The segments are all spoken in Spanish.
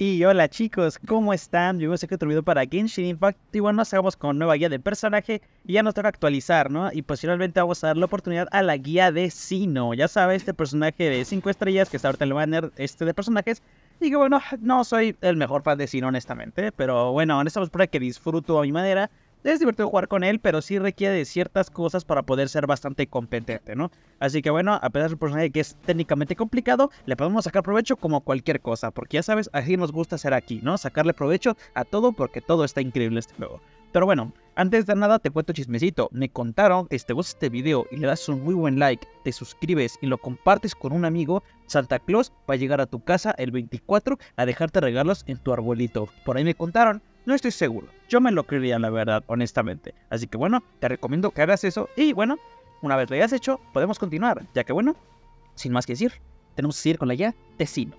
Y hola chicos, ¿cómo están? Yo sé que otro video para Genshin Impact. Y bueno, nos hagamos con nueva guía de personaje. Y ya nos toca actualizar, ¿no? Y posiblemente vamos a dar la oportunidad a la guía de Sino. Ya sabes, este personaje de 5 estrellas que está ahorita en el banner este de personajes. Y que bueno, no soy el mejor fan de Sino, honestamente. Pero bueno, en esta que disfruto a mi manera es divertido jugar con él, pero sí requiere de ciertas cosas para poder ser bastante competente, ¿no? Así que bueno, a pesar de un personaje que es técnicamente complicado, le podemos sacar provecho como cualquier cosa, porque ya sabes, así nos gusta ser aquí, ¿no? Sacarle provecho a todo porque todo está increíble este juego. Pero bueno, antes de nada te cuento chismecito. Me contaron que si te gusta este video y le das un muy buen like, te suscribes y lo compartes con un amigo, Santa Claus va a llegar a tu casa el 24 a dejarte regalos en tu arbolito. Por ahí me contaron, no estoy seguro. Yo me lo creería, la verdad, honestamente. Así que bueno, te recomiendo que hagas eso. Y bueno, una vez lo hayas hecho, podemos continuar. Ya que bueno, sin más que decir, tenemos que seguir con la ya de Sino.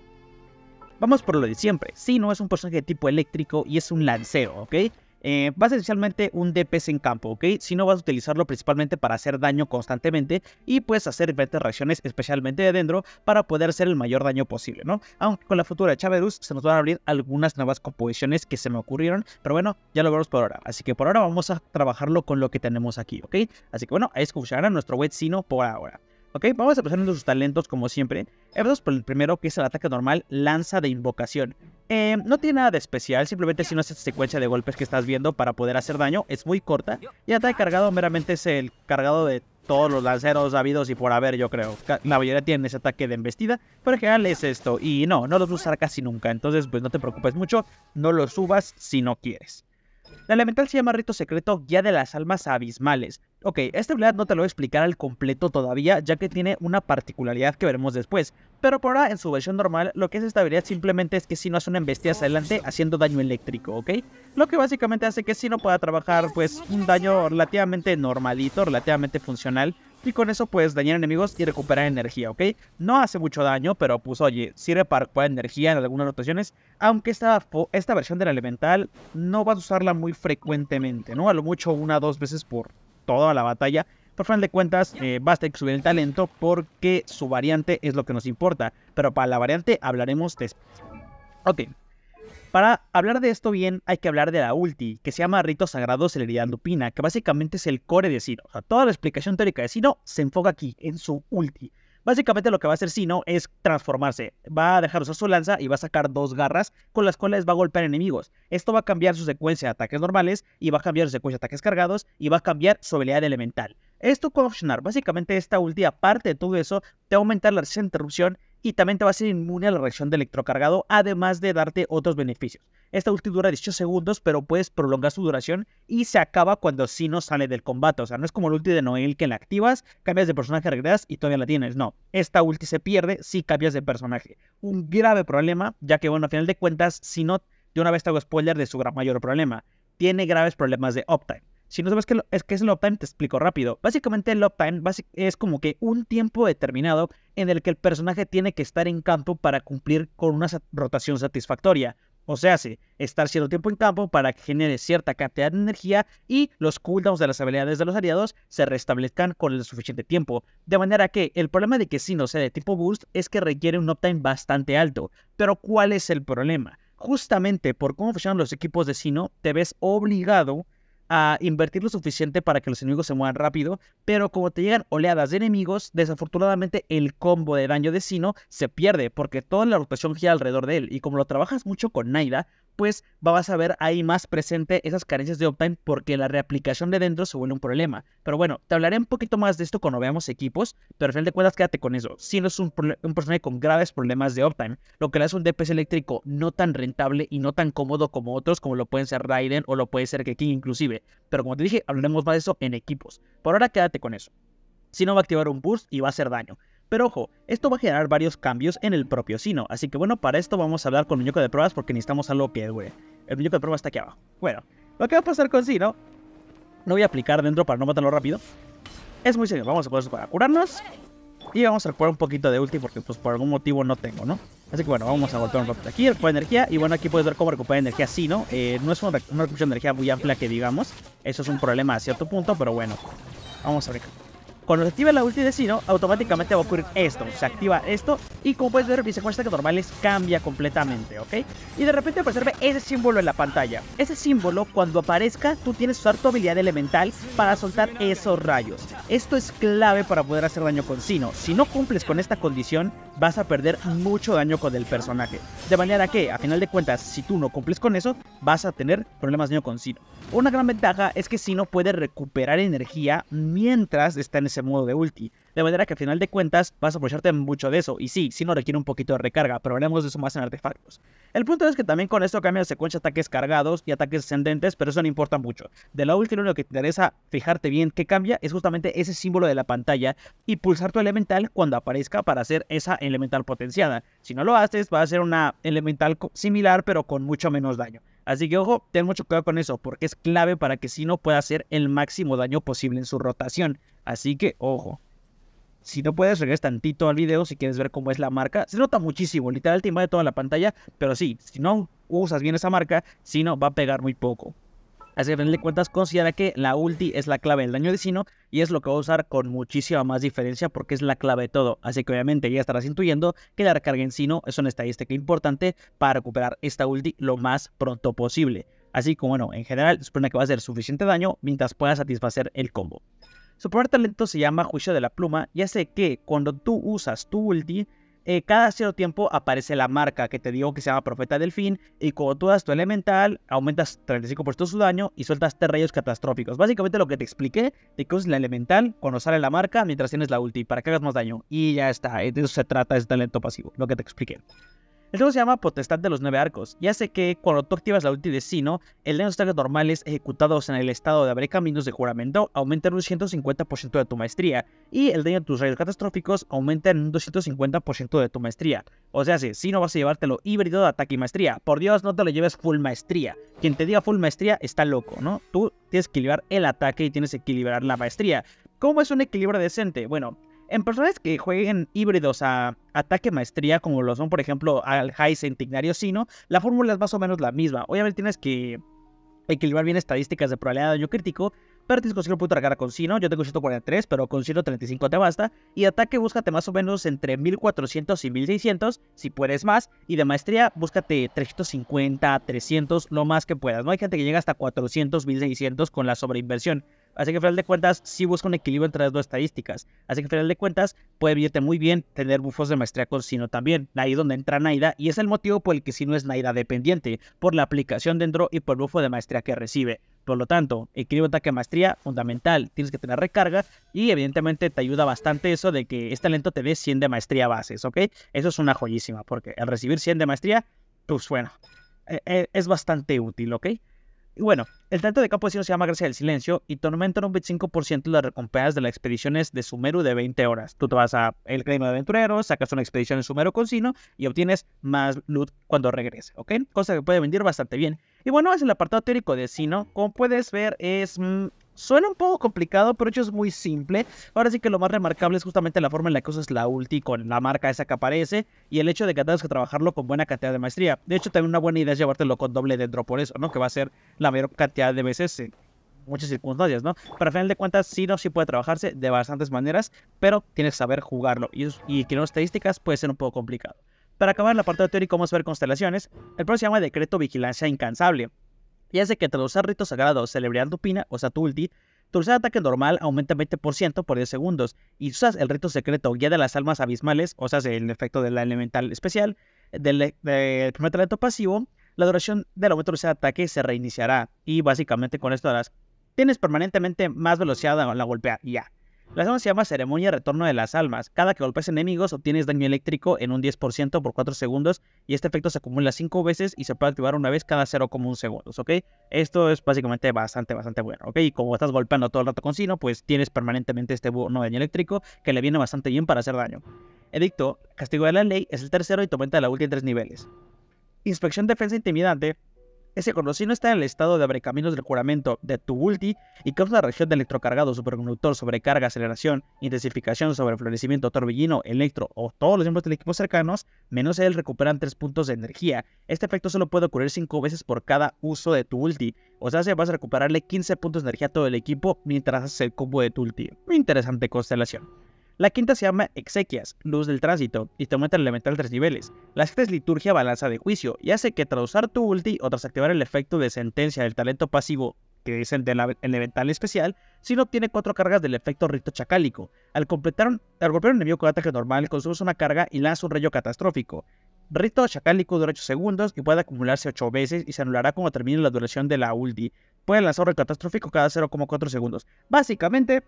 Vamos por lo de siempre. Sino es un personaje de tipo eléctrico y es un lanceo, ¿ok? eh, va esencialmente un DPS en campo, ¿ok? Si no vas a utilizarlo principalmente para hacer daño constantemente y puedes hacer diferentes reacciones, especialmente de dentro, para poder hacer el mayor daño posible, ¿no? Aunque con la futura Chaverus se nos van a abrir algunas nuevas composiciones que se me ocurrieron, pero bueno, ya lo veremos por ahora. Así que por ahora vamos a trabajarlo con lo que tenemos aquí, ¿ok? Así que bueno, ahí funcionará nuestro sino por ahora. Ok, vamos a empezar en sus talentos como siempre. Empezamos por el primero que es el ataque normal, lanza de invocación. Eh, no tiene nada de especial, simplemente si no es esta secuencia de golpes que estás viendo para poder hacer daño, es muy corta. Y ataque cargado meramente es el cargado de todos los lanceros habidos y por haber, yo creo. La mayoría tienen ese ataque de embestida, pero en general es esto. Y no, no los usar casi nunca, entonces pues no te preocupes mucho, no los subas si no quieres. La elemental se llama Rito Secreto Guía de las Almas Abismales. Ok, esta habilidad no te lo voy a explicar al completo todavía, ya que tiene una particularidad que veremos después. Pero por ahora, en su versión normal, lo que es esta habilidad simplemente es que si no hace una embestida hacia adelante haciendo daño eléctrico, ¿ok? Lo que básicamente hace que si no pueda trabajar, pues, un daño relativamente normalito, relativamente funcional. Y con eso puedes dañar enemigos y recuperar energía, ¿ok? No hace mucho daño, pero pues oye, sirve para recuperar energía en algunas rotaciones. Aunque esta, esta versión del elemental no vas a usarla muy frecuentemente, ¿no? A lo mucho una o dos veces por toda la batalla. Por final de cuentas, eh, basta que subir el talento porque su variante es lo que nos importa. Pero para la variante hablaremos después. Ok. Para hablar de esto bien, hay que hablar de la ulti, que se llama Rito Sagrado Celeridad Lupina, que básicamente es el core de Sino O sea, toda la explicación teórica de Sino se enfoca aquí, en su ulti. Básicamente lo que va a hacer Sino es transformarse. Va a dejar usar su lanza y va a sacar dos garras con las cuales va a golpear enemigos. Esto va a cambiar su secuencia de ataques normales y va a cambiar su secuencia de ataques cargados y va a cambiar su habilidad elemental. Esto con Optionar, básicamente esta última parte de todo eso, te va a aumentar la resistencia de interrupción y también te va a ser inmune a la reacción de electrocargado, además de darte otros beneficios. Esta ulti dura 18 segundos, pero puedes prolongar su duración y se acaba cuando no sale del combate. O sea, no es como el ulti de Noel que la activas, cambias de personaje, regresas y todavía la tienes. No, esta ulti se pierde si cambias de personaje. Un grave problema, ya que, bueno, a final de cuentas, no de una vez te hago spoiler de su gran mayor problema, tiene graves problemas de uptime. Si no sabes qué es, que es el uptime, te explico rápido. Básicamente el uptime es como que un tiempo determinado en el que el personaje tiene que estar en campo para cumplir con una rotación satisfactoria. O sea, sí, estar cierto tiempo en campo para que genere cierta cantidad de energía y los cooldowns de las habilidades de los aliados se restablezcan con el suficiente tiempo. De manera que el problema de que si sea de tipo boost es que requiere un uptime bastante alto. Pero ¿cuál es el problema? Justamente por cómo funcionan los equipos de Sino, te ves obligado a invertir lo suficiente para que los enemigos se muevan rápido, pero como te llegan oleadas de enemigos, desafortunadamente el combo de daño de Sino se pierde porque toda la rotación gira alrededor de él y como lo trabajas mucho con Naida, pues vas a ver ahí más presente esas carencias de uptime porque la reaplicación de dentro se vuelve un problema. Pero bueno, te hablaré un poquito más de esto cuando veamos equipos, pero al final de cuentas quédate con eso. Si no es un, personaje con graves problemas de uptime, lo que le hace un DPS eléctrico no tan rentable y no tan cómodo como otros, como lo pueden ser Raiden o lo puede ser Keki inclusive. Pero como te dije, hablaremos más de eso en equipos. Por ahora quédate con eso. Si no va a activar un boost y va a hacer daño. Pero ojo, esto va a generar varios cambios en el propio sino, así que bueno, para esto vamos a hablar con el muñeco de pruebas porque necesitamos algo que dure. El muñeco de pruebas está aquí abajo. Bueno, lo que va a pasar con sino, no voy a aplicar dentro para no matarlo rápido, es muy sencillo, vamos a poder para curarnos y vamos a recuperar un poquito de ulti porque pues por algún motivo no tengo, ¿no? Así que bueno, vamos a golpear un poquito aquí, recuperar energía y bueno, aquí puedes ver cómo recuperar energía sino, eh, no es una, recuperación de energía muy amplia que digamos, eso es un problema a cierto punto, pero bueno, vamos a ver cuando se activa la ulti de Sino, automáticamente va a ocurrir esto. Se activa esto y como puedes ver, mi secuencia este normal normales cambia completamente, ¿ok? Y de repente pues, observe ese símbolo en la pantalla. Ese símbolo, cuando aparezca, tú tienes que usar tu habilidad elemental para soltar esos rayos. Esto es clave para poder hacer daño con Sino. Si no cumples con esta condición, vas a perder mucho daño con el personaje. De manera que, a final de cuentas, si tú no cumples con eso, vas a tener problemas de daño con Sino. Una gran ventaja es que Sino puede recuperar energía mientras está en ese modo de ulti. De manera que al final de cuentas vas a aprovecharte mucho de eso. Y sí, Si no requiere un poquito de recarga, pero hablemos de eso más en artefactos. El punto es que también con esto cambia la secuencia de ataques cargados y ataques ascendentes, pero eso no importa mucho. De la ulti lo que te interesa fijarte bien que cambia es justamente ese símbolo de la pantalla y pulsar tu elemental cuando aparezca para hacer esa elemental potenciada. Si no lo haces, va a ser una elemental similar pero con mucho menos daño. Así que ojo, ten mucho cuidado con eso, porque es clave para que si no pueda hacer el máximo daño posible en su rotación. Así que, ojo. Si no puedes, regresar tantito al video si quieres ver cómo es la marca. Se nota muchísimo, literal te de toda la pantalla, pero sí, si no usas bien esa marca, si no, va a pegar muy poco. Así que, de cuentas, considera que la ulti es la clave del daño de sino y es lo que va a usar con muchísima más diferencia porque es la clave de todo. Así que obviamente ya estarás intuyendo que la recarga en sino es una estadística importante para recuperar esta ulti lo más pronto posible. Así que bueno, en general, supone que va a hacer suficiente daño mientras pueda satisfacer el combo. Su primer talento se llama Juicio de la Pluma y hace que cuando tú usas tu ulti, eh, cada cierto tiempo aparece la marca que te digo que se llama Profeta del Fin. Y cuando tú das tu elemental, aumentas 35% su daño y sueltas tres rayos catastróficos. Básicamente lo que te expliqué de que usas la elemental cuando sale la marca mientras tienes la ulti para que hagas más daño. Y ya está, de eso se trata ese talento pasivo, lo que te expliqué. El juego se llama Potestad de los Nueve Arcos y hace que cuando tú activas la ulti de Sino, el daño de normales ejecutados en el estado de abrir caminos de juramento aumenta en un 150% de tu maestría y el daño de tus rayos catastróficos aumenta en un 250% de tu maestría. O sea, si no vas a llevártelo híbrido de ataque y maestría, por Dios no te lo lleves full maestría. Quien te diga full maestría está loco, ¿no? Tú tienes que equilibrar el ataque y tienes que equilibrar la maestría. ¿Cómo es un equilibrio decente? Bueno, en personas que jueguen híbridos a ataque maestría, como lo son, por ejemplo, al High e Tignario Sino, la fórmula es más o menos la misma. Obviamente tienes que equilibrar bien estadísticas de probabilidad de daño crítico, pero tienes que conseguir un punto de con Sino. Yo tengo 143, pero con 135 35 te basta. Y ataque, búscate más o menos entre 1400 y 1600, si puedes más. Y de maestría, búscate 350, 300, lo más que puedas. No hay gente que llega hasta 400, 1600 con la sobreinversión. Así que al final de cuentas, sí busca un equilibrio entre las dos estadísticas. Así que al final de cuentas, puede irte muy bien tener bufos de maestría con Sino también. Ahí es donde entra Naida y es el motivo por el que si no es Naida dependiente, por la aplicación dentro y por el bufo de maestría que recibe. Por lo tanto, equilibrio ataque maestría, fundamental. Tienes que tener recarga y evidentemente te ayuda bastante eso de que este talento te dé 100 de maestría bases, ¿ok? Eso es una joyísima porque al recibir 100 de maestría, pues bueno, eh, eh, es bastante útil, ¿ok? Y bueno, el talento de campo de Sino se llama Gracia del Silencio y aumentan un 25% de las recompensas de las expediciones de Sumeru de 20 horas. Tú te vas a el de aventureros, sacas una expedición en Sumeru Sino y obtienes más loot cuando regrese, ¿ok? Cosa que puede vendir bastante bien. Y bueno, es el apartado teórico de Sino. Como puedes ver, es mm, Suena un poco complicado, pero hecho es muy simple. Ahora sí que lo más remarcable es justamente la forma en la que usas la ulti con la marca esa que aparece y el hecho de que tengas que trabajarlo con buena cantidad de maestría. De hecho, también una buena idea es llevártelo con doble de drop por eso, ¿no? Que va a ser la mayor cantidad de veces en muchas circunstancias, ¿no? Pero al final de cuentas, sí, no, sí puede trabajarse de bastantes maneras, pero tienes que saber jugarlo. Y, y que las estadísticas puede ser un poco complicado. Para acabar la parte teoría vamos a ver constelaciones. El próximo se llama Decreto Vigilancia Incansable y hace que tras usar rito sagrado Celebridad dupina o sea tu ulti, tu ataque normal aumenta 20% por 10 segundos y usas el rito secreto guía de las almas abismales, o sea el efecto de la elemental especial, del, primer talento pasivo, la duración del aumento de ataque se reiniciará y básicamente con esto harás, tienes permanentemente más velocidad a la golpea, ya. La segunda se llama Ceremonia Retorno de las Almas. Cada que golpes enemigos obtienes daño eléctrico en un 10% por 4 segundos y este efecto se acumula 5 veces y se puede activar una vez cada 0,1 segundos, ¿ok? Esto es básicamente bastante, bastante bueno, ¿ok? Y como estás golpeando todo el rato con Sino, pues tienes permanentemente este bono de daño eléctrico que le viene bastante bien para hacer daño. Edicto, Castigo de la Ley es el tercero y te aumenta la última en 3 niveles. Inspección Defensa e Intimidante ese conocido está en el estado de abrecaminos del juramento de ulti y causa la región de electrocargado, superconductor, sobrecarga, aceleración, intensificación, sobreflorecimiento, torbellino, electro o todos los miembros del equipo cercanos, menos él recuperan 3 puntos de energía. Este efecto solo puede ocurrir 5 veces por cada uso de tu ulti. O sea, se vas a recuperarle 15 puntos de energía a todo el equipo mientras haces el combo de tu ulti. interesante constelación. La quinta se llama Exequias, Luz del Tránsito, y te aumenta el elemental tres niveles. La sexta es Liturgia Balanza de Juicio, y hace que tras usar tu ulti o tras activar el efecto de sentencia del talento pasivo, que es el del elemental especial, si no obtiene cuatro cargas del efecto Rito Chacálico. Al, completar un, al golpear un enemigo con ataque normal, consumes una carga y lanza un rayo catastrófico. Rito Chacálico dura 8 segundos y puede acumularse 8 veces y se anulará cuando termine la duración de la ulti. Puede lanzar un catastrófico cada 0,4 segundos. Básicamente,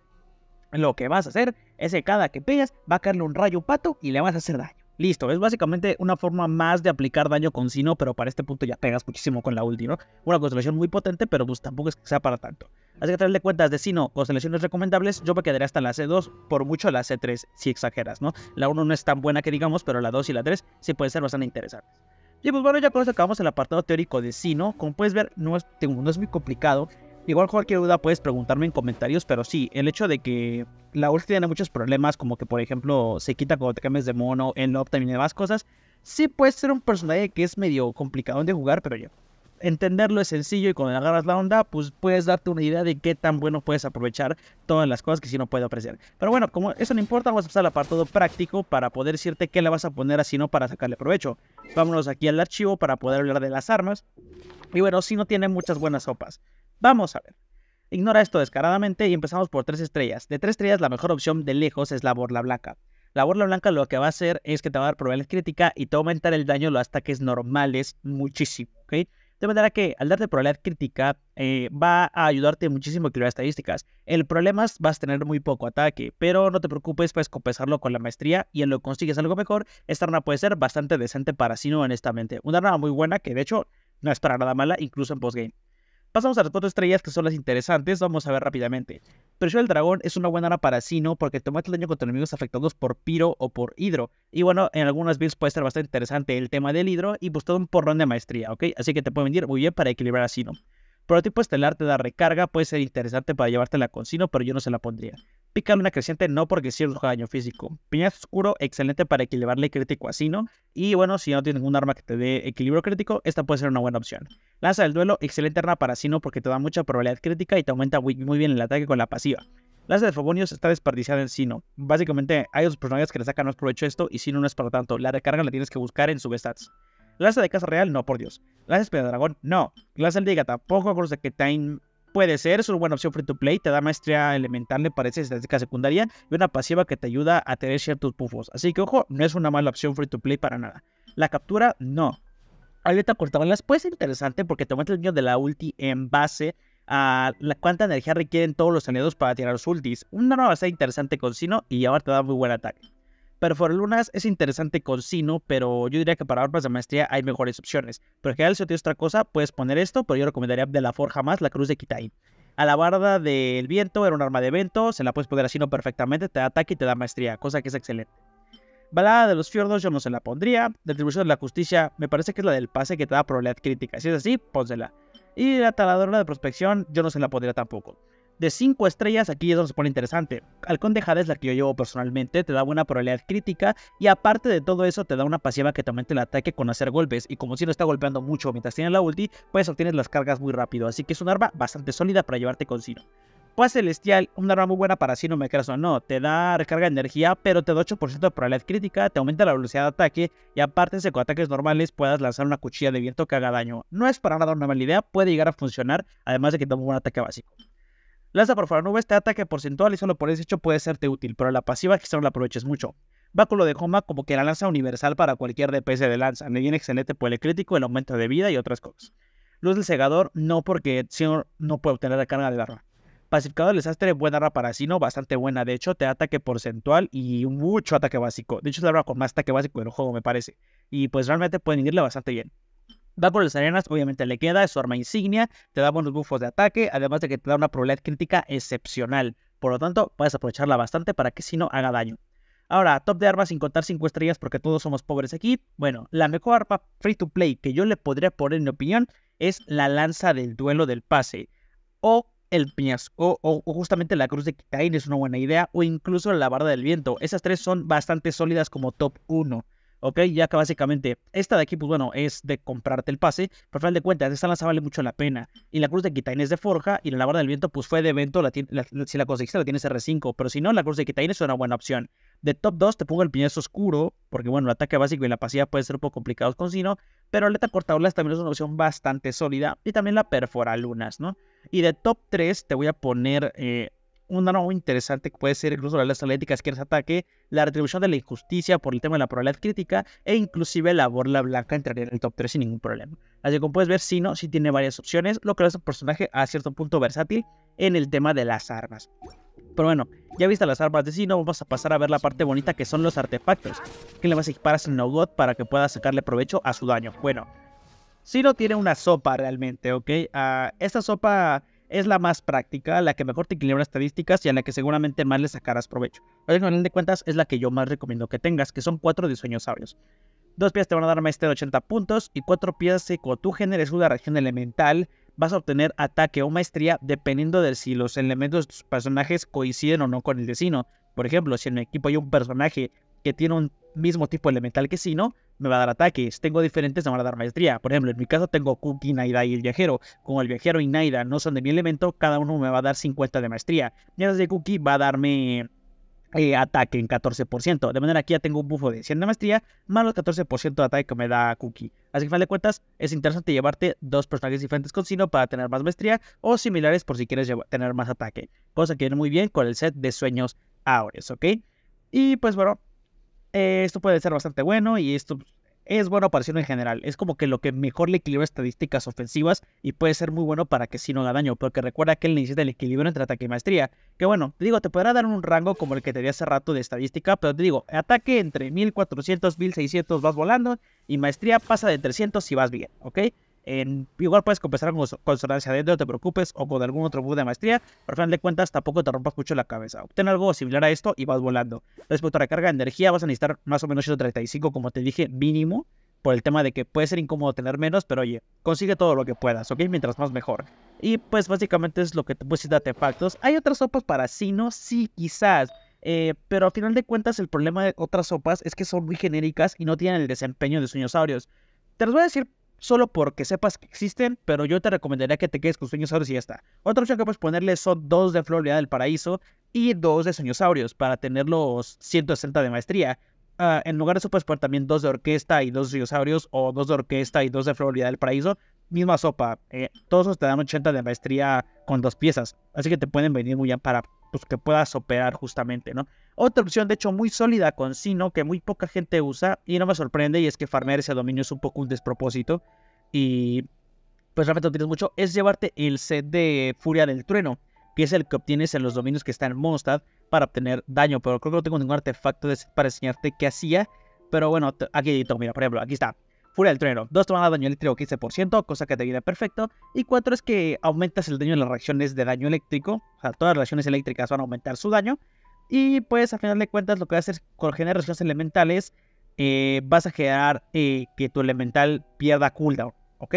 lo que vas a hacer es que cada que pegas va a caerle un rayo pato y le vas a hacer daño. Listo, es básicamente una forma más de aplicar daño con Sino, pero para este punto ya pegas muchísimo con la ulti, ¿no? Una constelación muy potente, pero pues tampoco es que sea para tanto. Así que de cuentas de Sino, constelaciones recomendables, yo me quedaré hasta la C2, por mucho la C3, si exageras, ¿no? La 1 no es tan buena que digamos, pero la 2 y la 3 sí pueden ser bastante interesantes. Y pues bueno, ya con esto acabamos el apartado teórico de Sino. Como puedes ver, no es, no es muy complicado. Igual cualquier duda puedes preguntarme en comentarios, pero sí, el hecho de que la ulti tiene muchos problemas, como que por ejemplo se quita cuando te cambias de mono, en no también y demás cosas, sí puede ser un personaje que es medio complicado de jugar, pero ya. Entenderlo es sencillo y cuando agarras la onda, pues puedes darte una idea de qué tan bueno puedes aprovechar todas las cosas que si no puede apreciar Pero bueno, como eso no importa, vamos a pasar al apartado práctico para poder decirte qué le vas a poner así no para sacarle provecho. Vámonos aquí al archivo para poder hablar de las armas. Y bueno, si sí no tiene muchas buenas sopas. Vamos a ver. Ignora esto descaradamente y empezamos por tres estrellas. De tres estrellas, la mejor opción de lejos es la borla blanca. La borla blanca lo que va a hacer es que te va a dar probabilidad crítica y te va a aumentar el daño de los ataques normales muchísimo, ¿ok? De manera que al darte probabilidad crítica eh, va a ayudarte muchísimo a equilibrar estadísticas. El problema es vas a tener muy poco ataque, pero no te preocupes, puedes compensarlo con la maestría y en lo que consigues algo mejor, esta arma puede ser bastante decente para Sino honestamente. Una arma muy buena que de hecho no es para nada mala, incluso en postgame. Pasamos a las cuatro estrellas que son las interesantes, vamos a ver rápidamente. yo del Dragón es una buena arma para Sino porque te el daño contra enemigos afectados por Piro o por Hidro. Y bueno, en algunas builds puede ser bastante interesante el tema del Hidro y pues un porrón de maestría, ¿ok? Así que te puede venir muy bien para equilibrar a Sino. Prototipo estelar te da recarga, puede ser interesante para llevártela con Sino, pero yo no se la pondría. una creciente no porque sirve un daño físico. Piñazo oscuro, excelente para equilibrarle crítico a Sino. Y bueno, si no tienes ningún arma que te dé equilibrio crítico, esta puede ser una buena opción. Lanza del duelo, excelente arma para Sino porque te da mucha probabilidad crítica y te aumenta muy bien el ataque con la pasiva. Lanza de Fogonios está desperdiciada en Sino. Básicamente hay dos personajes que le sacan más provecho a esto y Sino no es para tanto. La recarga la tienes que buscar en subestats. Lanza de Casa Real, no, por Dios. Clase de Dragón, no. Lanza de poco tampoco. Cross de que Time puede ser, es una buena opción free to play. Te da maestría elemental, le parece, estadística secundaria y una pasiva que te ayuda a tener ciertos pufos, Así que, ojo, no es una mala opción free to play para nada. La captura, no. Aleta cortabalas puede ser interesante porque te muestra el daño de la ulti en base a la cuánta energía requieren todos los aliados para tirar los ultis. Una nueva ser interesante con Sino y ahora te da muy buen ataque. Lunas es interesante con Sino, pero yo diría que para armas de maestría hay mejores opciones. Pero en general, si dio otra cosa, puedes poner esto, pero yo recomendaría de la forja más la cruz de la Barda del viento era un arma de evento, se la puedes poner así no perfectamente, te da ataque y te da maestría, cosa que es excelente. Balada de los Fiordos yo no se la pondría. Retribución de la Justicia me parece que es la del pase que te da probabilidad crítica. Si es así, pónsela. Y la taladora de prospección yo no se la pondría tampoco. De 5 estrellas, aquí es donde se pone interesante. Halcón de Hades, es la que yo llevo personalmente, te da buena probabilidad crítica y aparte de todo eso te da una pasiva que te aumenta el ataque con hacer golpes y como si no está golpeando mucho mientras tiene la ulti, pues obtienes las cargas muy rápido, así que es un arma bastante sólida para llevarte con Sino. Pues Celestial, una arma muy buena para Sino, no me creas o no, te da recarga de energía, pero te da 8% de probabilidad crítica, te aumenta la velocidad de ataque y aparte si con ataques normales puedas lanzar una cuchilla de viento que haga daño. No es para nada una mala idea, puede llegar a funcionar, además de que da un buen ataque básico. Lanza por fuera nube, este ataque porcentual y solo por ese hecho puede serte útil, pero la pasiva quizá no la aproveches mucho. Báculo de Homa como que la lanza universal para cualquier DPS de lanza. Le viene excelente por el crítico, el aumento de vida y otras cosas. Luz del Segador, no porque Sino no puede obtener la carga del arma. Pacificador del Desastre, buena arma para Sino, bastante buena. De hecho, te ataque porcentual y mucho ataque básico. De hecho, es la arma con más ataque básico del juego, me parece. Y pues realmente pueden irle bastante bien. Va por las arenas, obviamente le queda, es su arma insignia, te da buenos buffos de ataque, además de que te da una probabilidad crítica excepcional. Por lo tanto, puedes aprovecharla bastante para que si no haga daño. Ahora, top de armas sin contar 5 estrellas porque todos somos pobres aquí. Bueno, la mejor arma free to play que yo le podría poner en mi opinión es la lanza del duelo del pase. O el piñas, o, justamente la cruz de Kitain es una buena idea, o incluso la barda del viento. Esas tres son bastante sólidas como top 1. ¿ok? Ya que básicamente esta de aquí, pues bueno, es de comprarte el pase, pero al final de cuentas, esta lanza vale mucho la pena. Y la cruz de Kitain es de forja, y la Navarra del Viento, pues fue de evento, si la conseguiste la tienes R5, pero si no, la cruz de Kitain es una buena opción. De top 2 te pongo el piñazo oscuro, porque bueno, el ataque básico y la pasiva pueden ser un poco complicados con Sino, pero aleta olas también es una opción bastante sólida, y también la perfora lunas, ¿no? Y de top 3 te voy a poner... Eh, un arma interesante que puede ser incluso las atléticas que quieres ataque, la retribución de la injusticia por el tema de la probabilidad crítica e inclusive la borla blanca entraría en el top 3 sin ningún problema. Así que como puedes ver, Sino sí tiene varias opciones, lo que hace un personaje a cierto punto versátil en el tema de las armas. Pero bueno, ya viste las armas de Sino, vamos a pasar a ver la parte bonita que son los artefactos, que le vas a equipar a Snow para que pueda sacarle provecho a su daño. Bueno, Sino tiene una sopa realmente, ¿ok? Ah, esta sopa es la más práctica, la que mejor te equilibra estadísticas y en la que seguramente más le sacarás provecho. Al final de cuentas, es la que yo más recomiendo que tengas, que son cuatro diseños sabios. Dos piezas te van a dar maestría de 80 puntos y cuatro piezas si tú generes una región elemental vas a obtener ataque o maestría dependiendo de si los elementos de tus personajes coinciden o no con el destino. Por ejemplo, si en mi equipo hay un personaje que tiene un mismo tipo elemental que Sino, me va a dar ataques. Tengo diferentes, me van a dar maestría. Por ejemplo, en mi caso tengo Cookie, Naida y el viajero. Como el viajero y Naida no son de mi elemento, cada uno me va a dar 50 de maestría. Mientras que Cookie va a darme eh, ataque en 14%. De manera que ya tengo un bufo de 100 de maestría más los 14% de ataque que me da Cookie. Así que, al final de cuentas, es interesante llevarte dos personajes diferentes con Sino para tener más maestría o similares por si quieres tener más ataque. Cosa que viene muy bien con el set de sueños ahora, ¿ok? Y pues bueno, eh, esto puede ser bastante bueno y esto es bueno para Sino en general. Es como que lo que mejor le equilibra estadísticas ofensivas y puede ser muy bueno para que si no da daño, porque recuerda que él necesita el equilibrio entre ataque y maestría. Que bueno, te digo, te podrá dar un rango como el que te di hace rato de estadística, pero te digo, ataque entre 1400, 1600 vas volando y maestría pasa de 300 si vas bien, ¿ok? En, igual puedes compensar con consonancia adentro, no te preocupes, o con algún otro bug de maestría, pero al final de cuentas tampoco te rompas mucho la cabeza. Obtén algo similar a esto y vas volando. Respecto a la carga de energía, vas a necesitar más o menos 135, como te dije, mínimo, por el tema de que puede ser incómodo tener menos, pero oye, consigue todo lo que puedas, ¿ok? Mientras más mejor. Y pues básicamente es lo que te de artefactos. Hay otras sopas para sí no sí, quizás. Eh, pero al final de cuentas, el problema de otras sopas es que son muy genéricas y no tienen el desempeño de suñosaurios. Te los voy a decir solo porque sepas que existen, pero yo te recomendaría que te quedes con sueñosaurios y ya está. Otra opción que puedes ponerle son dos de Florida del Paraíso y dos de sueñosaurios para tener los 160 de maestría. Ah, en lugar de eso puedes poner también dos de orquesta y dos de dinosaurios o dos de orquesta y dos de Florida del Paraíso misma sopa. Eh, todos te dan 80 de maestría con dos piezas. Así que te pueden venir muy bien para pues, que puedas operar justamente, ¿no? Otra opción, de hecho, muy sólida con Sino, que muy poca gente usa y no me sorprende, y es que farmear ese dominio es un poco un despropósito y pues realmente no tienes mucho, es llevarte el set de Furia del Trueno, que es el que obtienes en los dominios que están en Mondstadt para obtener daño, pero creo que no tengo ningún artefacto de, para enseñarte qué hacía, pero bueno, aquí edito, mira, por ejemplo, aquí está. Furia del Trueno. Dos tomadas de daño eléctrico 15%, cosa que te viene perfecto. Y cuatro es que aumentas el daño de las reacciones de daño eléctrico. O sea, todas las reacciones eléctricas van a aumentar su daño. Y pues al final de cuentas lo que vas a hacer con generar reacciones elementales, eh, vas a generar eh, que tu elemental pierda cooldown, ¿ok?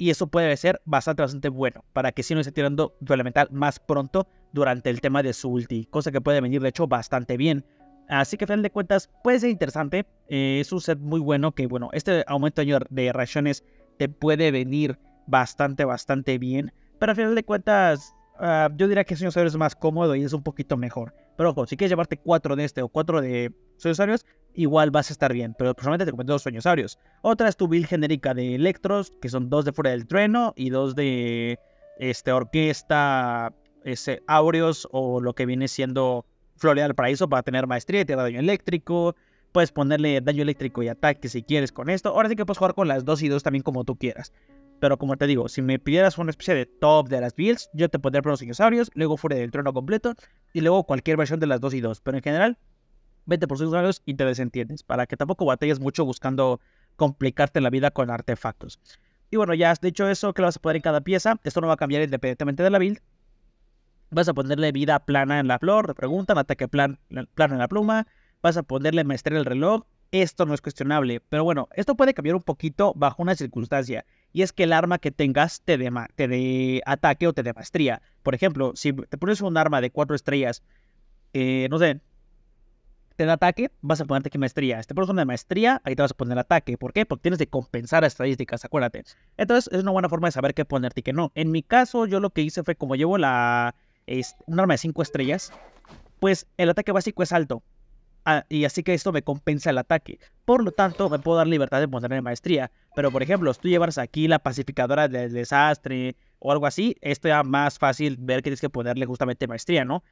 Y eso puede ser bastante, bastante bueno, para que si no esté tirando tu elemental más pronto durante el tema de su ulti, cosa que puede venir de hecho bastante bien. Así que a final de cuentas puede ser interesante. Eh, es un set muy bueno que, bueno, este aumento de raciones te puede venir bastante, bastante bien. Pero a final de cuentas, ah, yo diría que Sueños es más cómodo y es un poquito mejor. Pero ojo, si quieres llevarte cuatro de este o cuatro de Sueños igual vas a estar bien. Pero personalmente te recomiendo dos Sueños Otra es tu build genérica de Electros, que son dos de Fuera del Trueno y dos de este, Orquesta, ese, Aureos o lo que viene siendo Florida Paraíso Paraíso para tener maestría y te daño eléctrico. Puedes ponerle daño eléctrico y ataque si quieres con esto. Ahora sí que puedes jugar con las 2 y 2 también como tú quieras. Pero como te digo, si me pidieras una especie de top de las builds, yo te pondría los dinosaurios, luego fuera del Trono completo y luego cualquier versión de las 2 y 2. Pero en general, vete por dinosaurios y te desentiendes. Para que tampoco batalles mucho buscando complicarte la vida con artefactos. Y bueno, ya has dicho eso, que lo vas a poder en cada pieza. Esto no va a cambiar independientemente de la build. Vas a ponerle vida plana en la flor, te preguntan, ataque plan, plano en la pluma. Vas a ponerle maestría el reloj. Esto no es cuestionable, pero bueno, esto puede cambiar un poquito bajo una circunstancia, y es que el arma que tengas te dé te de ataque o te dé maestría. Por ejemplo, si te pones un arma de cuatro estrellas, eh, no sé, te da ataque, vas a ponerte aquí maestría. Si te pones una de maestría, ahí te vas a poner ataque. ¿Por qué? Porque tienes que compensar estadísticas, acuérdate. Entonces, es una buena forma de saber qué ponerte y qué no. En mi caso, yo lo que hice fue como llevo la es un arma de 5 estrellas, pues el ataque básico es alto. Ah, y así que esto me compensa el ataque. Por lo tanto, me puedo dar libertad de ponerle maestría. Pero por ejemplo, si tú llevas aquí la pacificadora del desastre o algo así, esto ya más fácil ver que tienes que ponerle justamente maestría, ¿no?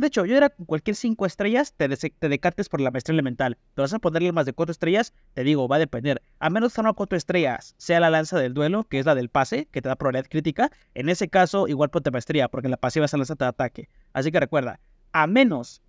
De hecho, yo era cualquier 5 estrellas, te, te por la maestría elemental. Te vas a ponerle más de 4 estrellas, te digo, va a depender. A menos que no 4 estrellas sea la lanza del duelo, que es la del pase, que te da probabilidad crítica. En ese caso, igual ponte maestría, porque la pasiva es a lanza de ataque. Así que recuerda, a menos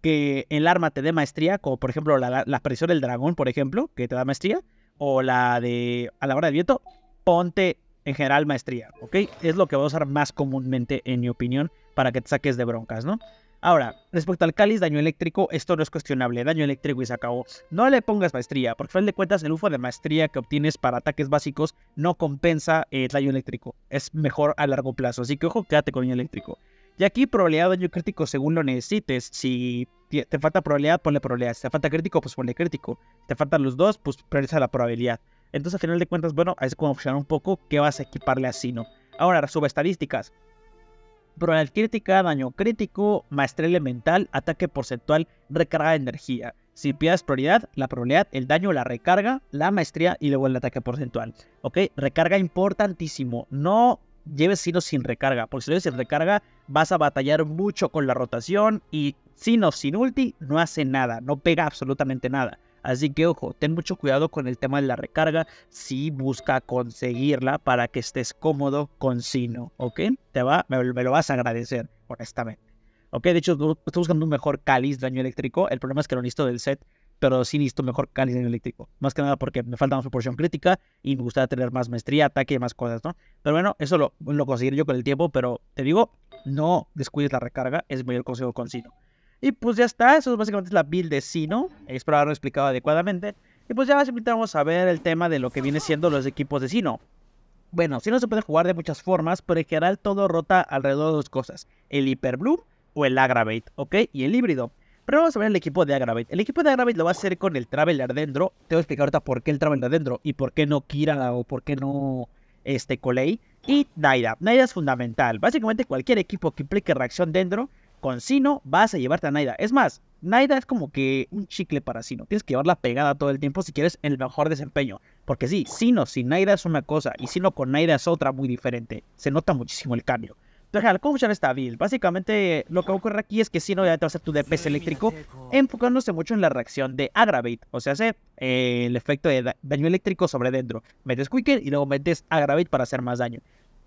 que el arma te dé maestría, como por ejemplo la, presión del dragón, por ejemplo, que te da maestría, o la de a la hora de viento, ponte en general maestría, ¿ok? Es lo que voy a usar más comúnmente, en mi opinión, para que te saques de broncas, ¿no? Ahora, respecto al cáliz daño eléctrico, esto no es cuestionable, ¿eh? daño eléctrico y se acabó. No le pongas maestría, porque al final de cuentas el UFO de maestría que obtienes para ataques básicos no compensa eh, el daño eléctrico, es mejor a largo plazo, así que ojo, quédate con daño eléctrico. Y aquí probabilidad daño crítico según lo necesites, si te falta probabilidad, ponle probabilidad, si te falta crítico, pues ponle crítico, si te faltan los dos, pues prioriza la probabilidad. Entonces al final de cuentas, bueno, ahí es como funciona un poco qué vas a equiparle así, ¿no? Ahora, sube estadísticas. Probabilidad crítica, daño crítico, maestría elemental, ataque porcentual, recarga de energía. Si pierdes prioridad, la probabilidad, el daño, la recarga, la maestría y luego el ataque porcentual. ¿Ok? Recarga importantísimo. No lleves sino sin recarga, porque si lo lleves sin recarga vas a batallar mucho con la rotación y sino sin ulti no hace nada, no pega absolutamente nada. Así que ojo, ten mucho cuidado con el tema de la recarga si busca conseguirla para que estés cómodo con Sino, ¿ok? Te va, me, lo vas a agradecer, honestamente. ¿Ok? De hecho, estoy buscando un mejor cáliz de daño eléctrico. El problema es que lo listo del set, pero sí listo mejor cáliz de daño eléctrico. Más que nada porque me falta más proporción crítica y me gustaría tener más maestría, ataque y más cosas, ¿no? Pero bueno, eso lo, lo conseguiré yo con el tiempo, pero te digo, no descuides la recarga, es el mayor consejo con Sino. Y pues ya está, eso es básicamente la build de Sino. Espero haberlo explicado adecuadamente. Y pues ya básicamente vamos a ver el tema de lo que viene siendo los equipos de Sino. Bueno, Sino se puede jugar de muchas formas, pero en general todo rota alrededor de dos cosas. El Bloom o el Aggravate, ¿ok? Y el híbrido. Pero vamos a ver el equipo de Aggravate. El equipo de Aggravate lo va a hacer con el Traveler dentro. Te voy a explicar ahorita por qué el Traveler dentro y por qué no Kira o por qué no este Colei. Y Naida. Naida es fundamental. Básicamente cualquier equipo que implique reacción dentro con Sino vas a llevarte a Naida. Es más, Naida es como que un chicle para Sino. Tienes que llevarla pegada todo el tiempo si quieres el mejor desempeño. Porque sí, Sino sin Naida es una cosa y Sino con Naida es otra muy diferente. Se nota muchísimo el cambio. Entonces, cómo funciona esta build? Básicamente lo que ocurre aquí es que Sino te va a hacer tu DPS eléctrico enfocándose mucho en la reacción de Aggravate. O sea, hace eh, el efecto de daño eléctrico sobre dentro. Metes Quicker y luego metes Aggravate para hacer más daño.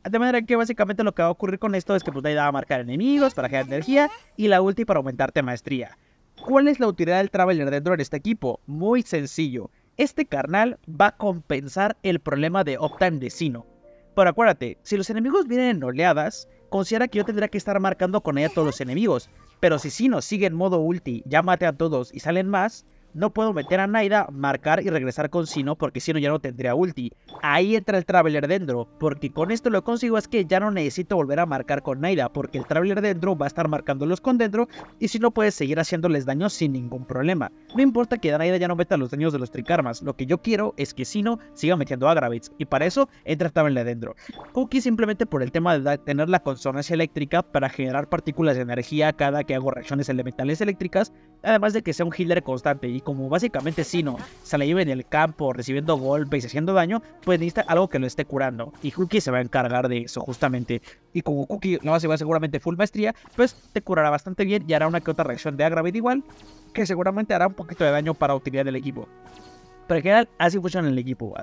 De manera que básicamente lo que va a ocurrir con esto es que pues te a marcar enemigos para generar energía y la ulti para aumentarte maestría. ¿Cuál es la utilidad del Traveler dentro de este equipo? Muy sencillo. Este carnal va a compensar el problema de de Sino. Pero acuérdate, si los enemigos vienen en oleadas, considera que yo tendría que estar marcando con ella todos los enemigos. Pero si Sino sigue en modo ulti, ya mate a todos y salen más, no puedo meter a Naida, marcar y regresar con Sino porque si no ya no tendría ulti. Ahí entra el Traveler Dendro, porque con esto lo consigo es que ya no necesito volver a marcar con Naida, porque el Traveler Dendro va a estar marcándolos con Dendro y si no puedes seguir haciéndoles daño sin ningún problema. No importa que Naida ya no meta los daños de los Tricarmas, lo que yo quiero es que Sino siga metiendo Gravitz, y para eso entra el Traveler Dendro. Cookie simplemente por el tema de tener la consonancia eléctrica para generar partículas de energía cada que hago reacciones elementales eléctricas Además de que sea un healer constante y como básicamente Sino se la lleva en el campo recibiendo golpes y haciendo daño, pues necesita algo que lo esté curando. Y Cookie se va a encargar de eso justamente. Y como Cookie no va a va seguramente full maestría, pues te curará bastante bien y hará una que otra reacción de Aggravate igual, que seguramente hará un poquito de daño para utilidad del equipo. Pero en general así funciona el equipo,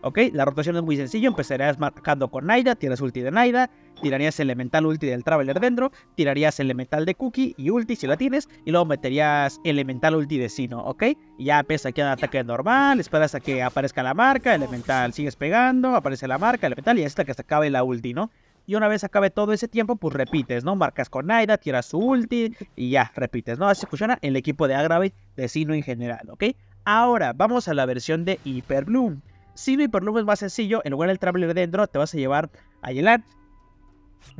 ¿Ok? La rotación es muy sencilla. Empezarías marcando con Naida, tiras ulti de Naida, tirarías elemental ulti del Traveler dentro, tirarías elemental de Cookie y ulti si la tienes, y luego meterías elemental ulti de Sino, ¿ok? Y ya empieza que un ataque normal, esperas a que aparezca la marca, elemental sigues pegando, aparece la marca, elemental, y hasta que se acabe la ulti, ¿no? Y una vez acabe todo ese tiempo, pues repites, ¿no? Marcas con Naida, tiras su ulti y ya, repites, ¿no? Así funciona el equipo de Aggravate de Sino en general, ¿ok? Ahora, vamos a la versión de Hyper Bloom. Si pero no es más sencillo. En lugar del Traveler dentro, te vas a llevar a Yelan.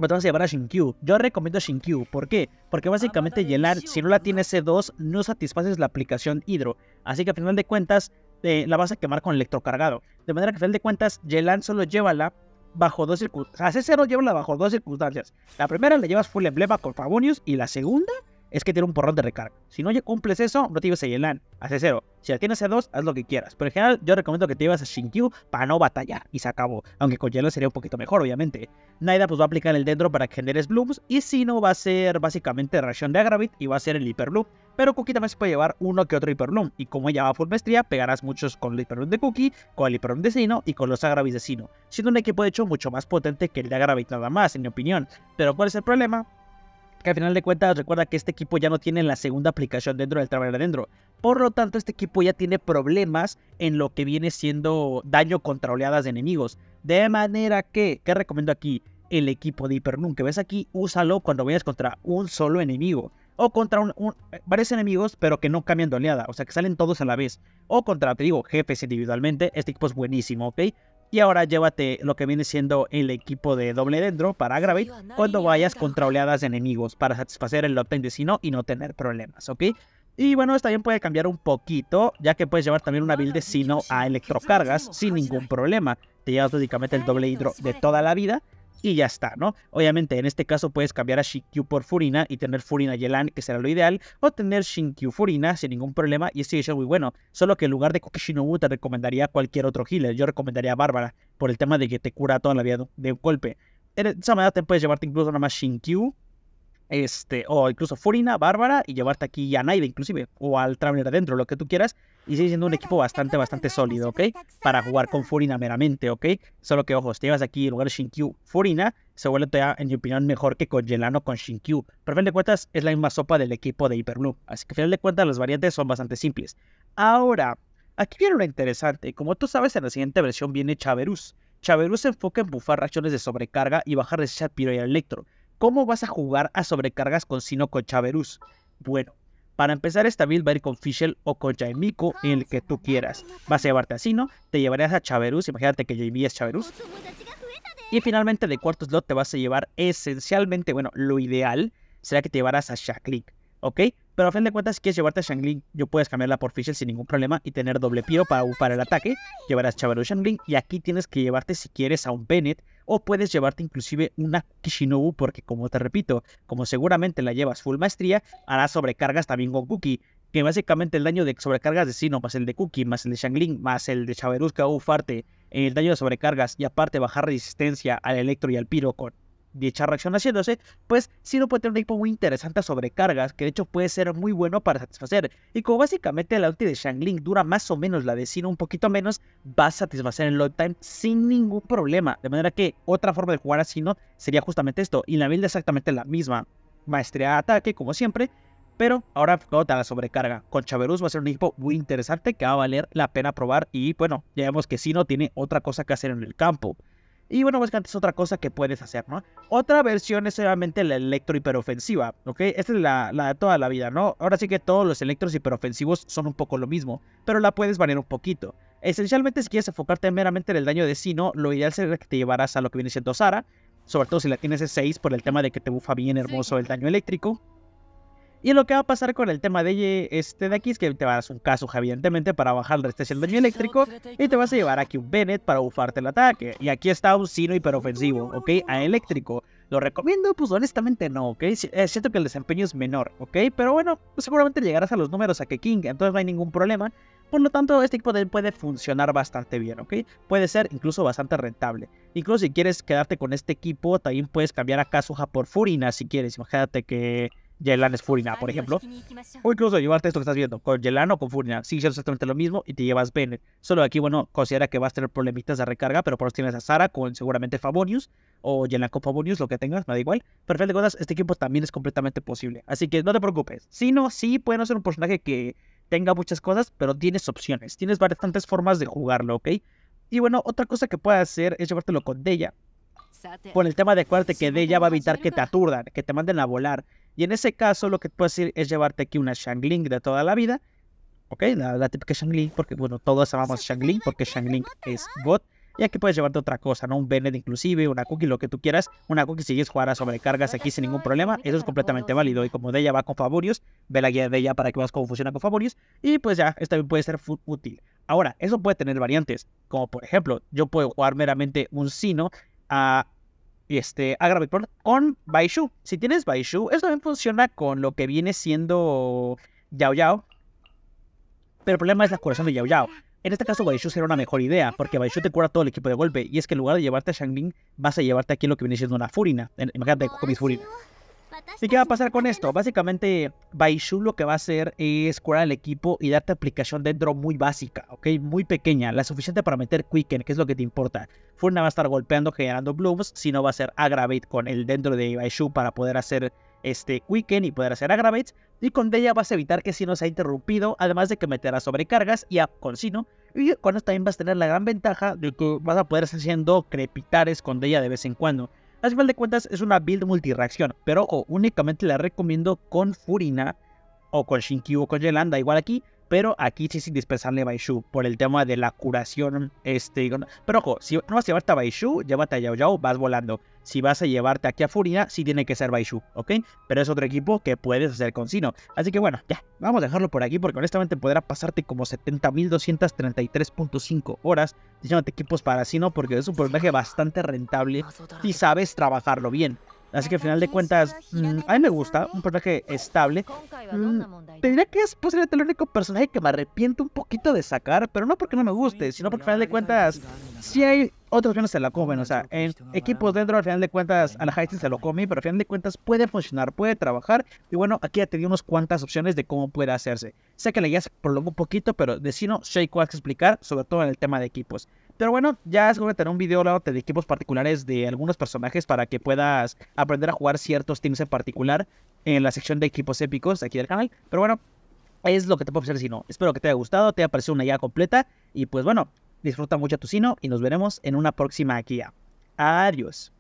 O te vas a llevar a Shinkyu. Yo recomiendo Shinkyu. ¿Por qué? Porque básicamente ah, Yelan, si no la tiene C2, no satisfaces la aplicación Hidro. Así que al final de cuentas, eh, la vas a quemar con electrocargado. De manera que al final de cuentas, Yelan solo llévala bajo dos circunstancias. O sea, C0 llévala bajo dos circunstancias. La primera le llevas full emblema con Fabonius y la segunda es que tiene un porrón de recarga. Si no cumples eso, no te lleves a Yelan, a cero. Si la tienes a dos, haz lo que quieras. Pero en general, yo recomiendo que te lleves a Shinkyu para no batallar. Y se acabó. Aunque con Yelan sería un poquito mejor, obviamente. Naida pues va a aplicar el Dendro para que generes Blooms. Y si no, va a ser básicamente reacción de Agravit y va a ser el Hyperloop. Pero Cookie también se puede llevar uno que otro Hyper Y como ella va a full maestría, pegarás muchos con el Hyper de Cookie, con el Hyper de Sino y con los Agravits de Sino. Siendo un equipo de hecho mucho más potente que el de Agravit nada más, en mi opinión. Pero ¿cuál es el problema? que al final de cuentas recuerda que este equipo ya no tiene la segunda aplicación dentro del Traveler adentro. Por lo tanto, este equipo ya tiene problemas en lo que viene siendo daño contra oleadas de enemigos. De manera que, ¿qué recomiendo aquí? El equipo de Hypernum que ves aquí, úsalo cuando vayas contra un solo enemigo. O contra un, varios enemigos, pero que no cambian de oleada. O sea, que salen todos a la vez. O contra, te digo, jefes individualmente. Este equipo es buenísimo, ¿ok? Y ahora llévate lo que viene siendo el equipo de doble dendro para Gravate cuando vayas contra oleadas de enemigos para satisfacer el de Sino y no tener problemas, ¿ok? Y bueno, esta bien puede cambiar un poquito, ya que puedes llevar también una build de Sino a electrocargas sin ningún problema. Te llevas únicamente el doble hidro de toda la vida y ya está, ¿no? Obviamente, en este caso puedes cambiar a Shinkyu por Furina y tener Furina Yelan, que será lo ideal, o tener Shinkyu Furina sin ningún problema, y esto ya es muy bueno. Solo que en lugar de Kokishinobu te recomendaría cualquier otro healer. Yo recomendaría a Bárbara, por el tema de que te cura toda la vida de un golpe. E, de esa manera te puedes llevarte incluso nada más Shinkyu, este, o incluso Furina, Bárbara, y llevarte aquí a Naida, inclusive, o al Traveler adentro, lo que tú quieras, y sigue siendo un equipo bastante, bastante sólido, ¿ok? Para jugar con Furina meramente, ¿ok? Solo que, ojo, si llevas aquí en lugar de Shinkyu Furina, se vuelve, en mi opinión, mejor que con Gelano con Shinkyu. Pero a final de cuentas, es la misma sopa del equipo de Hyperloop. Así que, a final de cuentas, las variantes son bastante simples. Ahora, aquí viene lo interesante. Como tú sabes, en la siguiente versión viene Chaverus. Chaverus se enfoca en bufar reacciones de sobrecarga y bajar de Pyro y Electro. ¿Cómo vas a jugar a sobrecargas con Sino con Chaverus? Bueno, para empezar esta build va a ir con Fischl o con Jaimico en el que tú quieras. Vas a llevarte a Sino, te llevarás a Chaverus, imagínate que Jaime es Chaverus. Y finalmente de cuarto slot te vas a llevar esencialmente, bueno, lo ideal será que te llevaras a Shaklin, ¿ok? Pero a fin de cuentas, si quieres llevarte a Shangling, yo puedes cambiarla por Fischl sin ningún problema y tener doble pío para, para el ataque. Llevarás Chavarus shangling y aquí tienes que llevarte si quieres a un Bennett o puedes llevarte inclusive una Kishinobu porque como te repito, como seguramente la llevas full maestría, harás sobrecargas también con Kuki, que básicamente el daño de sobrecargas de Sino más el de Cookie, más el de Shangling, más el de Shaveruska o Farte, el daño de sobrecargas y aparte bajar resistencia al Electro y al Piro con echar reacción haciéndose, pues Sino puede tener un equipo muy interesante a sobrecargas, que de hecho puede ser muy bueno para satisfacer. Y como básicamente la ulti de Shangling dura más o menos la de Sino un poquito menos, va a satisfacer el load time sin ningún problema. De manera que otra forma de jugar a Sino sería justamente esto, y la build exactamente la misma. Maestría de ataque, como siempre, pero ahora fíjate la sobrecarga. Con Chaverus va a ser un equipo muy interesante que va a valer la pena probar y bueno, ya vemos que Sino tiene otra cosa que hacer en el campo. Y bueno, básicamente es otra cosa que puedes hacer, ¿no? Otra versión es obviamente la electro hiperofensiva, ¿ok? Esta es la, de toda la vida, ¿no? Ahora sí que todos los electros hiperofensivos son un poco lo mismo, pero la puedes variar un poquito. Esencialmente, si quieres enfocarte meramente en el daño de Sino, lo ideal sería que te llevaras a lo que viene siendo Sara, sobre todo si la tienes de 6 por el tema de que te bufa bien hermoso el daño eléctrico. Y lo que va a pasar con el tema de este de aquí es que te vas a un caso, evidentemente, para bajar el daño eléctrico. Y te vas a llevar aquí un Bennett para bufarte el ataque. Y aquí está un Sino hiperofensivo, ¿ok? A eléctrico. ¿Lo recomiendo? Pues honestamente no, ¿ok? Eh, siento que el desempeño es menor, ¿ok? Pero bueno, pues seguramente llegarás a los números a que King, entonces no hay ningún problema. Por lo tanto, este equipo puede funcionar bastante bien, ¿ok? Puede ser incluso bastante rentable. Incluso si quieres quedarte con este equipo, también puedes cambiar a Kazuha por Furina si quieres. Imagínate que Yelan es Furina, por ejemplo. O incluso llevarte esto que estás viendo con Yelan o con Furina. Sigue siendo exactamente lo mismo y te llevas Bennett. Solo aquí, bueno, considera que vas a tener problemitas de recarga, pero por eso tienes a Sara con seguramente Favonius o Yelan con Favonius, lo que tengas, me da igual. Pero al de cuentas, este equipo también es completamente posible. Así que no te preocupes. Si no, sí pueden ser un personaje que tenga muchas cosas, pero tienes opciones. Tienes bastantes formas de jugarlo, ¿ok? Y bueno, otra cosa que puedes hacer es llevártelo con Deya con el tema de acuérdate que Deya va a evitar que te aturdan, que te manden a volar. Y en ese caso, lo que puedes hacer es llevarte aquí una Shangling de toda la vida. ¿Ok? La, típica Shangling, porque, bueno, todos amamos Shangling, porque Shangling es bot. Y aquí puedes llevarte otra cosa, ¿no? Un Bennett inclusive, una cookie, lo que tú quieras. Una cookie si quieres jugar a sobrecargas aquí sin ningún problema. Eso es completamente válido. Y como de ella va con favorios ve la guía de ella para que veas cómo funciona con favorios Y pues ya, esta puede ser útil. Ahora, eso puede tener variantes. Como por ejemplo, yo puedo jugar meramente un Sino a y este, a con Baishu. Si tienes Baishu, eso también funciona con lo que viene siendo Yao Yao. Pero el problema es la curación de Yao Yao. En este caso, Baishu será una mejor idea, porque Baishu te cura todo el equipo de golpe. Y es que en lugar de llevarte a Shangling, vas a llevarte aquí lo que viene siendo una Furina. Imagínate, con mis Furina. ¿Y qué va a pasar con esto? Básicamente, Baishu lo que va a hacer es curar el equipo y darte aplicación dentro muy básica, ¿ok? Muy pequeña, la suficiente para meter Quicken, que es lo que te importa. Furna va a estar golpeando, generando blooms, si no va a ser Aggravate con el dentro de Baishu para poder hacer este Quicken y poder hacer aggravate. Y con Deya vas a evitar que si se ha interrumpido, además de que meterá sobrecargas y a, con Y con esto también vas a tener la gran ventaja de que vas a poder estar haciendo crepitares con Deya de vez en cuando. Al final de cuentas es una build multireacción, pero únicamente la recomiendo con Furina o con Shinkyu o con Yelanda. Igual aquí pero aquí sí es indispensable Baishu por el tema de la curación. Este, pero ojo, si no vas a llevarte a Baishu, llévate a Yao Yao, vas volando. Si vas a llevarte aquí a Furina, sí tiene que ser Baishu, ¿ok? Pero es otro equipo que puedes hacer con Sino. Así que bueno, ya, vamos a dejarlo por aquí porque honestamente podrá pasarte como 70.233.5 horas diciéndote equipos para Sino porque es un personaje bastante rentable si sabes trabajarlo bien. Así que al final de cuentas, mm, a mí me gusta, un personaje estable. Mmm, que es posiblemente el único personaje que me arrepiento un poquito de sacar, pero no porque no me guste, sino porque al final de cuentas, si hay otros que no se la comen. O sea, en equipos dentro, al final de cuentas, a la Anahaitin se lo come, pero al final de cuentas puede funcionar, puede trabajar. Y bueno, aquí ya te di unas cuantas opciones de cómo puede hacerse. Sé que la guía se prolongó un poquito, pero de si no, explicar, sobre todo en el tema de equipos. Pero bueno, ya es como tener un video de equipos particulares de algunos personajes para que puedas aprender a jugar ciertos teams en particular en la sección de equipos épicos aquí del canal. Pero bueno, es lo que te puedo ofrecer, Sino. Espero que te haya gustado, te haya parecido una guía completa. Y pues bueno, disfruta mucho tu Sino y nos veremos en una próxima guía. Adiós.